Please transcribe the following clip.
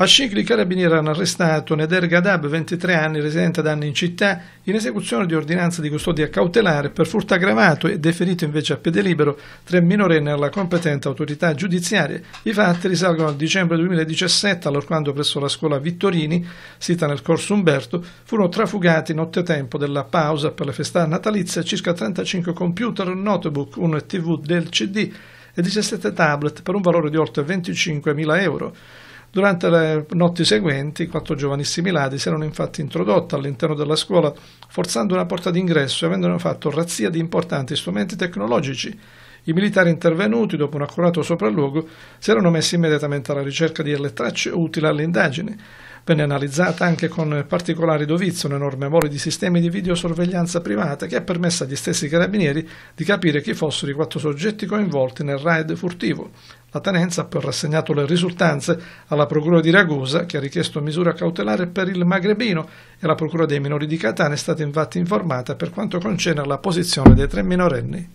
A i carabinieri hanno arrestato Neder Gadab, 23 anni, residente da anni in città, in esecuzione di ordinanza di custodia cautelare per furto aggravato e deferito invece a piede libero tre minorenni alla competente autorità giudiziaria. I fatti risalgono al dicembre 2017, allorquando presso la scuola Vittorini, sita nel corso Umberto, furono trafugati nottetempo della pausa per le festa natalizia circa 35 computer, notebook, un TV del CD e 17 tablet per un valore di oltre 25.000 euro. Durante le notti seguenti, quattro giovanissimi ladri si erano infatti introdotti all'interno della scuola, forzando una porta d'ingresso e avendone fatto razzia di importanti strumenti tecnologici. I militari intervenuti, dopo un accurato sopralluogo, si erano messi immediatamente alla ricerca di delle tracce utili all'indagine. Venne analizzata anche con particolare dovizia un'enorme mole di sistemi di videosorveglianza privata che ha permesso agli stessi carabinieri di capire chi fossero i quattro soggetti coinvolti nel raid furtivo. La tenenza ha poi rassegnato le risultanze alla Procura di Ragusa, che ha richiesto misura cautelare per il magrebino, e la Procura dei minori di Catania è stata infatti informata per quanto concerne la posizione dei tre minorenni.